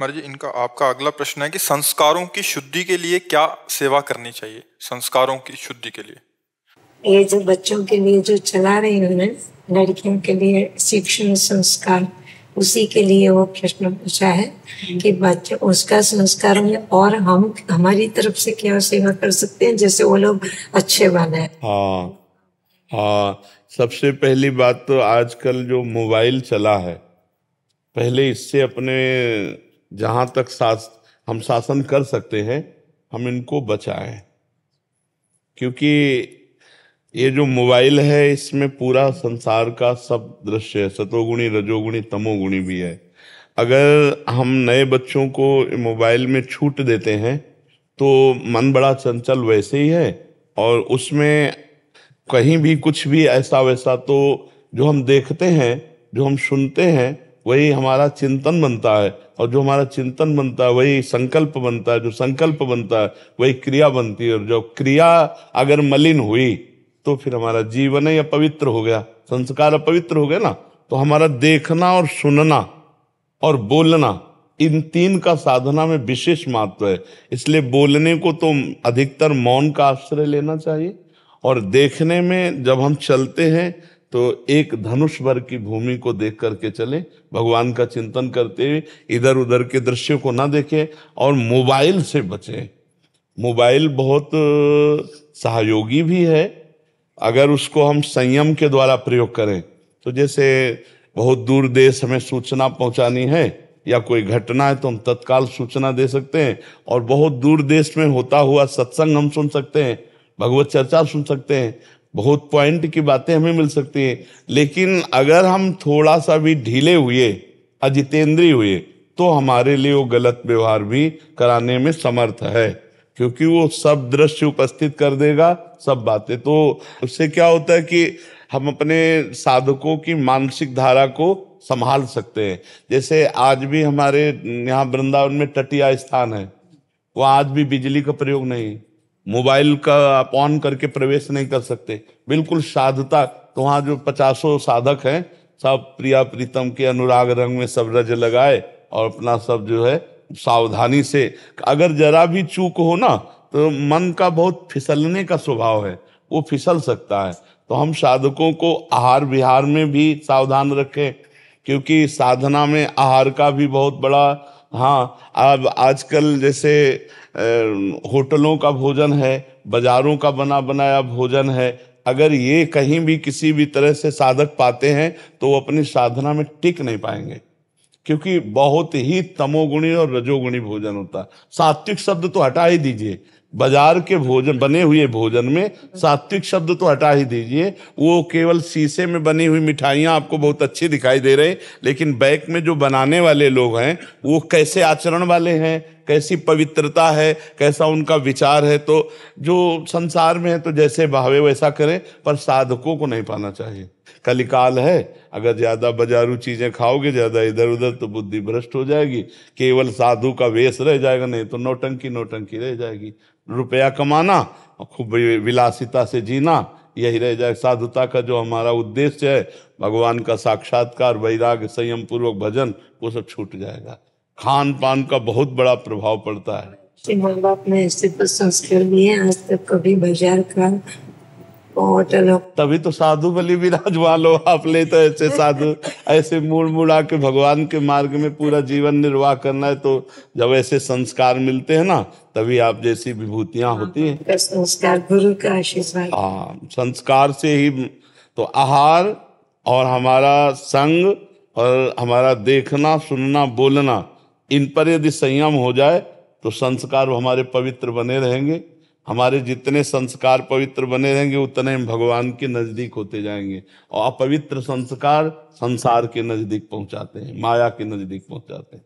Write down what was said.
महाराज इनका आपका अगला प्रश्न है कि संस्कारों की शुद्धि के लिए क्या सेवा करनी चाहिए संस्कारों की शुद्धि के लिए ये जो बच्चों के लिए जो चला रही हूँ लड़कियों के लिए शिक्षण संस्कार उसी के लिए वो प्रश्न पूछा है कि बच्चे उसका संस्कार में और हम हमारी तरफ से क्या सेवा कर सकते हैं जैसे वो लोग अच्छे बने हाँ हाँ सबसे पहली बात तो आजकल जो मोबाइल चला है पहले इससे अपने जहाँ तक सास हम शासन कर सकते हैं हम इनको बचाएं क्योंकि ये जो मोबाइल है इसमें पूरा संसार का सब दृश्य है सतोगुणी रजोगुणी तमोगुणी भी है अगर हम नए बच्चों को मोबाइल में छूट देते हैं तो मन बड़ा चंचल वैसे ही है और उसमें कहीं भी कुछ भी ऐसा वैसा तो जो हम देखते हैं जो हम सुनते हैं वही हमारा चिंतन बनता है और जो हमारा चिंतन बनता है वही संकल्प बनता है जो संकल्प बनता है वही क्रिया बनती है और जो क्रिया अगर मलिन हुई तो फिर हमारा जीवन ही अपवित्र हो गया संस्कार अपवित्र हो गया ना तो हमारा देखना और सुनना और बोलना इन तीन का साधना में विशेष महत्व है इसलिए बोलने को तो अधिकतर मौन का आश्रय लेना चाहिए और देखने में जब हम चलते हैं तो एक धनुष वर्ग की भूमि को देख करके चले भगवान का चिंतन करते हुए इधर उधर के दृश्यों को ना देखें और मोबाइल से बचें मोबाइल बहुत सहयोगी भी है अगर उसको हम संयम के द्वारा प्रयोग करें तो जैसे बहुत दूर देश हमें सूचना पहुंचानी है या कोई घटना है तो हम तत्काल सूचना दे सकते हैं और बहुत दूर देश में होता हुआ सत्संग हम सुन सकते हैं भगवत चर्चा सुन सकते हैं बहुत पॉइंट की बातें हमें मिल सकती हैं लेकिन अगर हम थोड़ा सा भी ढीले हुए अजितेंद्रीय हुए तो हमारे लिए वो गलत व्यवहार भी कराने में समर्थ है क्योंकि वो सब दृश्य उपस्थित कर देगा सब बातें तो उससे क्या होता है कि हम अपने साधकों की मानसिक धारा को संभाल सकते हैं जैसे आज भी हमारे यहाँ वृंदावन में तटीय स्थान है वो आज भी बिजली का प्रयोग नहीं है मोबाइल का आप ऑन करके प्रवेश नहीं कर सकते बिल्कुल साधता तो वहाँ जो पचासों साधक हैं सब प्रिया प्रीतम के अनुराग रंग में सब रज लगाए और अपना सब जो है सावधानी से अगर जरा भी चूक हो ना तो मन का बहुत फिसलने का स्वभाव है वो फिसल सकता है तो हम साधकों को आहार विहार में भी सावधान रखें क्योंकि साधना में आहार का भी बहुत बड़ा हाँ अब आजकल जैसे होटलों का भोजन है बाजारों का बना बनाया भोजन है अगर ये कहीं भी किसी भी तरह से साधक पाते हैं तो वो अपनी साधना में टिक नहीं पाएंगे क्योंकि बहुत ही तमोगुणी और रजोगुणी भोजन होता सात्विक शब्द तो हटा ही दीजिए बाजार के भोजन बने हुए भोजन में सात्विक शब्द तो हटा ही दीजिए वो केवल शीशे में बनी हुई मिठाइयाँ आपको बहुत अच्छी दिखाई दे रही लेकिन बैक में जो बनाने वाले लोग हैं वो कैसे आचरण वाले हैं कैसी पवित्रता है कैसा उनका विचार है तो जो संसार में है तो जैसे भावे वैसा करें पर साधकों को नहीं पाना चाहिए कलिकाल है अगर ज़्यादा बाजारू चीज़ें खाओगे ज़्यादा इधर उधर तो बुद्धि भ्रष्ट हो जाएगी केवल साधु का वेश रह जाएगा नहीं तो नोटंकी नोटंकी रह जाएगी रुपया कमाना और खूब विलासिता से जीना यही रह जाए साधुता का जो हमारा उद्देश्य है भगवान का साक्षात्कार वैराग्य संयम पूर्वक भजन वो सब छूट जाएगा खान पान का बहुत बड़ा प्रभाव पड़ता है माँ बाप ऐसे तो संस्कार लिए आज तक कभी बाजार का तभी तो साधु बलि विराजमान हो आप ले तो ऐसे साधु ऐसे मुड़ मुड़ा के भगवान के मार्ग में पूरा जीवन निर्वाह करना है तो जब ऐसे संस्कार मिलते हैं ना तभी आप जैसी विभूतियाँ हाँ, होती हैं संस्कार गुरु का आशीर्वाद हाँ संस्कार से ही तो आहार और हमारा संग और हमारा देखना सुनना बोलना इन पर यदि संयम हो जाए तो संस्कार हमारे पवित्र बने रहेंगे हमारे जितने संस्कार पवित्र बने रहेंगे उतने हम भगवान के नज़दीक होते जाएंगे और अपवित्र संस्कार संसार के नज़दीक पहुंचाते हैं माया के नज़दीक पहुंचाते हैं